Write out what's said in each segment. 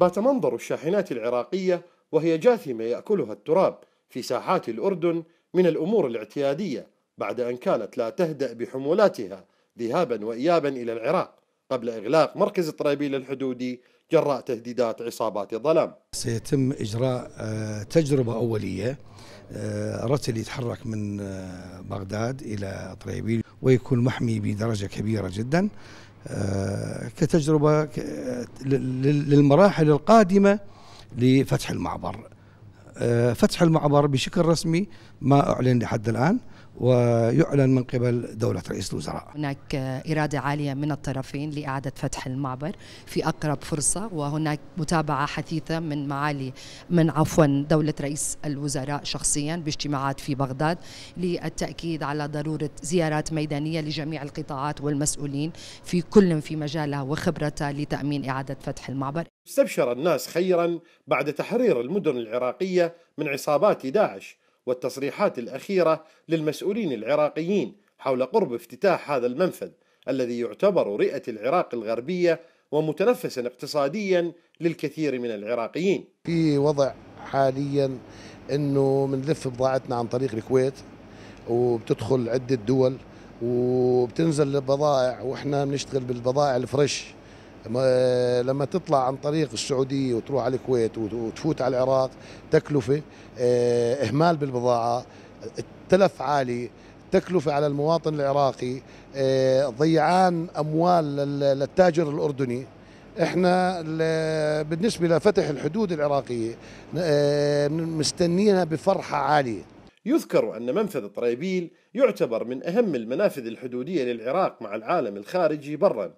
بات منظر الشاحنات العراقية وهي جاثمة يأكلها التراب في ساحات الأردن من الأمور الاعتيادية بعد أن كانت لا تهدأ بحمولاتها ذهابا وإيابا إلى العراق قبل إغلاق مركز طرابيل الحدودي جراء تهديدات عصابات الظلام سيتم إجراء آه، تجربة أولية آه، رتل يتحرك من آه، بغداد إلى طريبيل ويكون محمي بدرجة كبيرة جدا كتجربة للمراحل القادمة لفتح المعبر آه، فتح المعبر بشكل رسمي ما أعلن لحد الآن ويعلن من قبل دولة رئيس الوزراء هناك إرادة عالية من الطرفين لإعادة فتح المعبر في أقرب فرصة وهناك متابعة حثيثة من معالي من عفوا دولة رئيس الوزراء شخصيا باجتماعات في بغداد للتأكيد على ضرورة زيارات ميدانية لجميع القطاعات والمسؤولين في كل في مجاله وخبرته لتأمين إعادة فتح المعبر استبشر الناس خيرا بعد تحرير المدن العراقية من عصابات داعش والتصريحات الأخيرة للمسؤولين العراقيين حول قرب افتتاح هذا المنفذ الذي يعتبر رئة العراق الغربية ومتنفسا اقتصاديا للكثير من العراقيين في وضع حاليا انه بنلف بضاعتنا عن طريق الكويت وبتدخل عده دول وبتنزل البضائع واحنا بنشتغل بالبضائع الفريش لما تطلع عن طريق السعوديه وتروح على الكويت وتفوت على العراق تكلفه آه، اهمال بالبضاعه التلف عالي تكلفة على المواطن العراقي آه، ضيعان أموال للتاجر الأردني احنا بالنسبة لفتح الحدود العراقية آه، مستنينها بفرحة عالية يذكر أن منفذ طريبيل يعتبر من أهم المنافذ الحدودية للعراق مع العالم الخارجي برا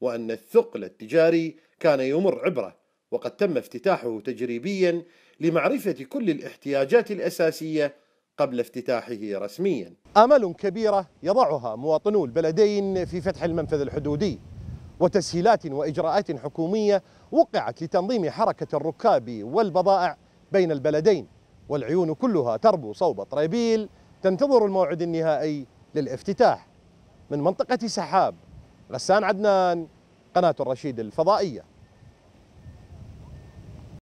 وأن الثقل التجاري كان يمر عبره وقد تم افتتاحه تجريبيا لمعرفة كل الاحتياجات الأساسية قبل افتتاحه رسميا آمال كبيرة يضعها مواطنو البلدين في فتح المنفذ الحدودي وتسهيلات وإجراءات حكومية وقعت لتنظيم حركة الركاب والبضائع بين البلدين والعيون كلها تربو صوب طريبيل تنتظر الموعد النهائي للافتتاح من منطقة سحاب غسان عدنان قناة الرشيد الفضائية